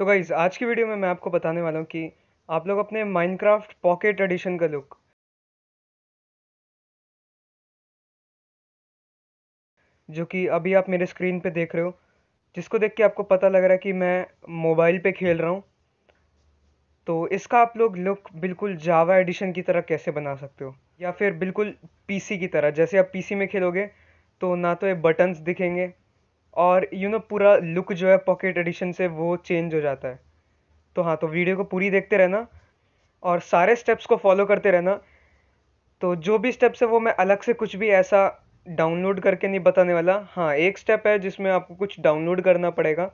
तो गाइज़ आज की वीडियो में मैं आपको बताने वाला हूँ कि आप लोग अपने माइनक्राफ्ट पॉकेट एडिशन का लुक जो कि अभी आप मेरे स्क्रीन पे देख रहे हो जिसको देख के आपको पता लग रहा है कि मैं मोबाइल पे खेल रहा हूँ तो इसका आप लोग लुक बिल्कुल जावा एडिशन की तरह कैसे बना सकते हो या फिर बिल्कुल पीसी की तरह जैसे आप पीसी में खेलोगे तो ना तो ये बटन्स दिखेंगे और यू नो पूरा लुक जो है पॉकेट एडिशन से वो चेंज हो जाता है तो हाँ तो वीडियो को पूरी देखते रहना और सारे स्टेप्स को फॉलो करते रहना तो जो भी स्टेप्स है वो मैं अलग से कुछ भी ऐसा डाउनलोड करके नहीं बताने वाला हाँ एक स्टेप है जिसमें आपको कुछ डाउनलोड करना पड़ेगा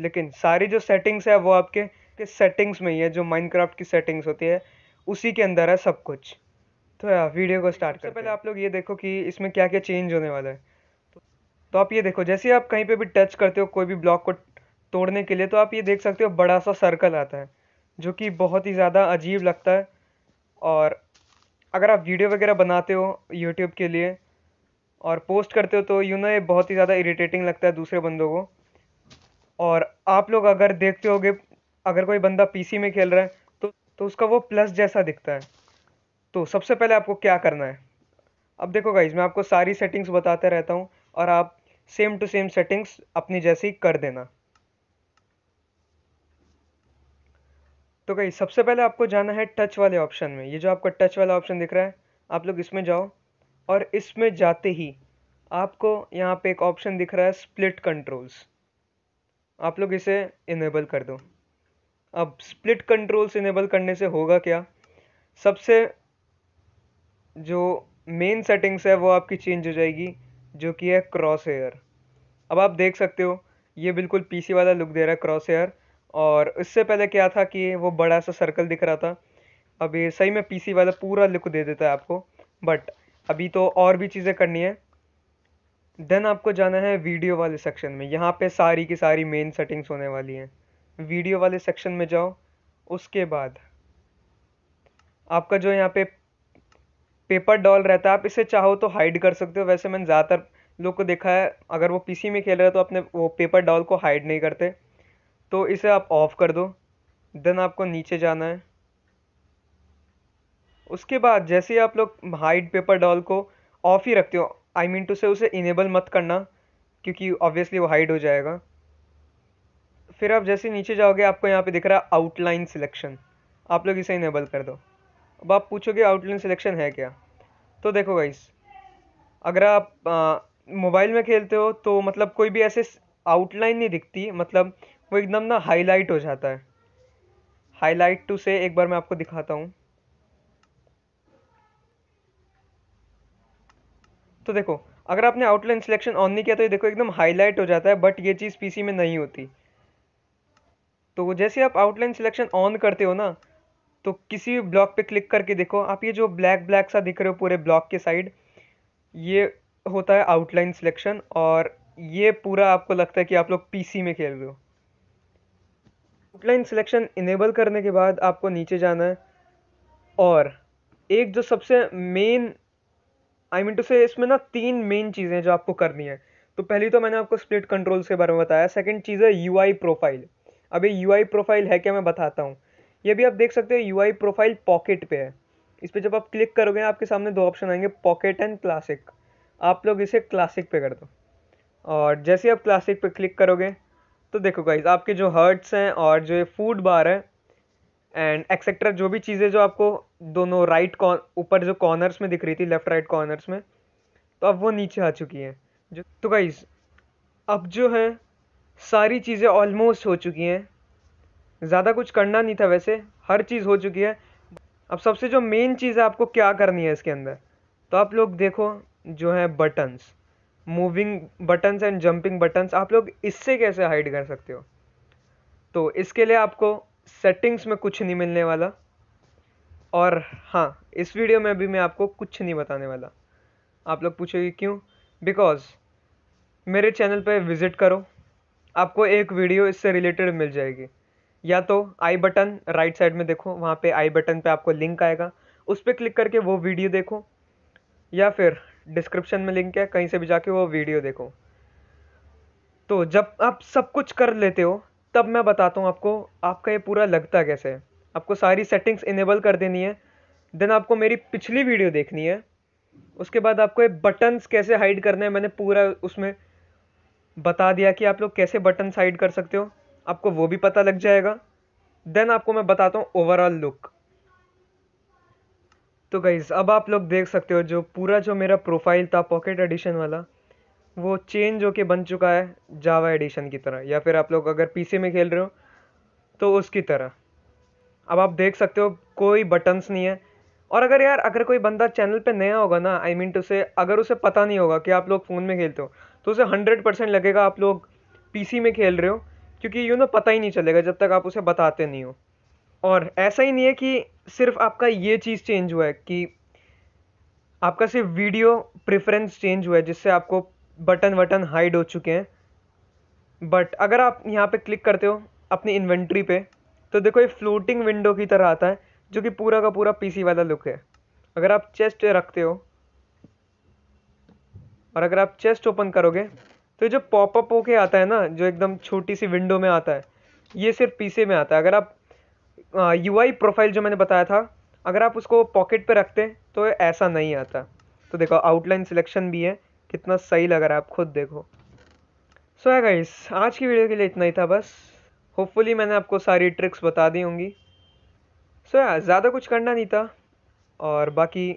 लेकिन सारी जो सेटिंग्स है वो आपके के सेटिंग्स में ही है जो माइनक्राफ्ट की सेटिंग्स होती है उसी के अंदर है सब कुछ तो यार हाँ, वीडियो को स्टार्ट कर पहले आप लोग ये देखो कि इसमें क्या क्या चेंज होने वाला है तो आप ये देखो जैसे आप कहीं पे भी टच करते हो कोई भी ब्लॉक को तोड़ने के लिए तो आप ये देख सकते हो बड़ा सा सर्कल आता है जो कि बहुत ही ज़्यादा अजीब लगता है और अगर आप वीडियो वगैरह बनाते हो यूट्यूब के लिए और पोस्ट करते हो तो यू नो ये बहुत ही ज़्यादा इरीटेटिंग लगता है दूसरे बंदों को और आप लोग अगर देखते होगे अगर कोई बंदा पीसी में खेल रहा है तो तो उसका वो प्लस जैसा दिखता है तो सबसे पहले आपको क्या करना है अब देखो गाइज मैं आपको सारी सेटिंग्स बताते रहता हूँ और आप सेम टू सेम सेटिंग्स अपनी जैसी कर देना तो कहीं सबसे पहले आपको जाना है टच वाले ऑप्शन में ये जो आपका टच वाला ऑप्शन दिख रहा है आप लोग इसमें जाओ और इसमें जाते ही आपको यहाँ पे एक ऑप्शन दिख रहा है स्प्लिट कंट्रोल्स आप लोग इसे इनेबल कर दो अब स्प्लिट कंट्रोल्स इनेबल करने से होगा क्या सबसे जो मेन सेटिंग्स है वो आपकी चेंज हो जाएगी जो कि है क्रॉस हेयर अब आप देख सकते हो ये बिल्कुल पीसी वाला लुक दे रहा है क्रॉस हेयर और इससे पहले क्या था कि वो बड़ा सा सर्कल दिख रहा था अब ये सही में पीसी वाला पूरा लुक दे देता है आपको बट अभी तो और भी चीज़ें करनी है देन आपको जाना है वीडियो वाले सेक्शन में यहाँ पे सारी की सारी मेन सेटिंग्स होने वाली हैं वीडियो वाले सेक्शन में जाओ उसके बाद आपका जो यहाँ पे पेपर डॉल रहता है आप इसे चाहो तो हाइड कर सकते हो वैसे मैंने ज़्यादातर लोग को देखा है अगर वो पीसी में खेल रहे हो तो अपने वो पेपर डॉल को हाइड नहीं करते तो इसे आप ऑफ़ कर दो देन आपको नीचे जाना है उसके बाद जैसे ही आप लोग हाइड पेपर डॉल को ऑफ़ ही रखते हो आई मीन टू से उसे इनेबल मत करना क्योंकि ऑब्वियसली वो हाइड हो जाएगा फिर आप जैसे नीचे जाओगे आपको यहाँ पे दिख रहा है आउटलाइन सिलेक्शन आप लोग इसे इनेबल कर दो अब आप पूछोगे आउटलाइन सिलेक्शन है क्या तो देखो गाइस अगर आप मोबाइल में खेलते हो तो मतलब कोई भी ऐसे आउटलाइन नहीं दिखती मतलब वो एकदम ना हाईलाइट हो जाता है हाईलाइट टू से एक बार मैं आपको दिखाता हूँ तो देखो अगर आपने आउटलाइन सिलेक्शन ऑन नहीं किया तो ये देखो एकदम हाईलाइट हो जाता है बट ये चीज़ पीसी में नहीं होती तो जैसे आप आउटलाइन सिलेक्शन ऑन करते हो ना तो किसी भी ब्लॉक पे क्लिक करके देखो आप ये जो ब्लैक ब्लैक सा दिख रहे हो पूरे ब्लॉक के साइड ये होता है आउटलाइन सिलेक्शन और ये पूरा आपको लगता है कि आप लोग पीसी में खेल रहे हो आउटलाइन सिलेक्शन इनेबल करने के बाद आपको नीचे जाना है और एक जो सबसे मेन आई मीन टू से इसमें ना तीन मेन चीज़ें जो आपको करनी है तो पहली तो मैंने आपको स्प्लिट कंट्रोल्स के बारे में बताया सेकंड चीज़ है यू प्रोफाइल अभी यूआई यू प्रोफाइल है क्या मैं बताता हूँ ये भी आप देख सकते हो यू प्रोफाइल पॉकेट पे है इस पर जब आप क्लिक करोगे आपके सामने दो ऑप्शन आएंगे पॉकेट एंड क्लासिक आप लोग इसे क्लासिक पे कर दो और जैसे आप क्लासिक पे क्लिक करोगे तो देखो गाइज आपके जो हर्ट्स हैं और जो ये फूड बार है एंड एक्सेट्रा जो भी चीज़ें जो आपको दोनों राइट ऊपर जो कॉर्नर्स में दिख रही थी लेफ्ट राइट कॉर्नर्स में तो अब वो नीचे आ चुकी हैं जो तो गाइज अब जो है सारी चीज़ें ऑलमोस्ट हो चुकी हैं ज़्यादा कुछ करना नहीं था वैसे हर चीज़ हो चुकी है अब सबसे जो मेन चीज़ है आपको क्या करनी है इसके अंदर तो आप लोग देखो जो है buttons moving buttons and jumping buttons आप लोग इससे कैसे हाइड कर सकते हो तो इसके लिए आपको सेटिंग्स में कुछ नहीं मिलने वाला और हाँ इस वीडियो में भी मैं आपको कुछ नहीं बताने वाला आप लोग पूछोगे क्यों बिकॉज मेरे चैनल पर विज़िट करो आपको एक वीडियो इससे रिलेटेड मिल जाएगी या तो आई बटन राइट साइड में देखो वहाँ पे आई बटन पे आपको लिंक आएगा उस पर क्लिक करके वो वीडियो देखो या फिर डिस्क्रिप्शन में लिंक है कहीं से भी जाके वो वीडियो देखो तो जब आप सब कुछ कर लेते हो तब मैं बताता हूँ आपको आपका ये पूरा लगता कैसे है आपको सारी सेटिंग्स इनेबल कर देनी है देन आपको मेरी पिछली वीडियो देखनी है उसके बाद आपको ये बटन्स कैसे हाइड करने हैं मैंने पूरा उसमें बता दिया कि आप लोग कैसे बटन हाइड कर सकते हो आपको वो भी पता लग जाएगा देन आपको मैं बताता हूँ ओवरऑल लुक तो गाइज़ अब आप लोग देख सकते हो जो पूरा जो मेरा प्रोफाइल था पॉकेट एडिशन वाला वो चेंज होके बन चुका है जावा एडिशन की तरह या फिर आप लोग अगर पीसी में खेल रहे हो तो उसकी तरह अब आप देख सकते हो कोई बटन्स नहीं है और अगर यार अगर कोई बंदा चैनल पे नया होगा ना आई मीन टू से अगर उसे पता नहीं होगा कि आप लोग फ़ोन में खेलते हो तो उसे हंड्रेड परसेंट लगेगा आप लोग पी में खेल रहे हो क्योंकि यू ना पता ही नहीं चलेगा जब तक आप उसे बताते नहीं हो और ऐसा ही नहीं है कि सिर्फ आपका ये चीज़ चेंज हुआ है कि आपका सिर्फ वीडियो प्रेफरेंस चेंज हुआ है जिससे आपको बटन वटन हाइड हो चुके हैं बट अगर आप यहाँ पे क्लिक करते हो अपनी इन्वेंट्री पे तो देखो ये फ्लोटिंग विंडो की तरह आता है जो कि पूरा का पूरा पीसी वाला लुक है अगर आप चेस्ट रखते हो और अगर आप चेस्ट ओपन करोगे तो जो पॉपअप होके आता है ना जो एकदम छोटी सी विंडो में आता है ये सिर्फ पीसे में आता है अगर आप यू आई प्रोफाइल जो मैंने बताया था अगर आप उसको पॉकेट पे रखते तो ऐसा नहीं आता तो देखो आउटलाइन सिलेक्शन भी है कितना सही लग रहा है आप खुद देखो सो है गाइस आज की वीडियो के लिए इतना ही था बस होपफुली मैंने आपको सारी ट्रिक्स बता दी होंगी सो है यार ज़्यादा कुछ करना नहीं था और बाकी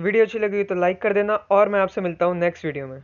वीडियो अच्छी लगी तो लाइक कर देना और मैं आपसे मिलता हूँ नेक्स्ट वीडियो में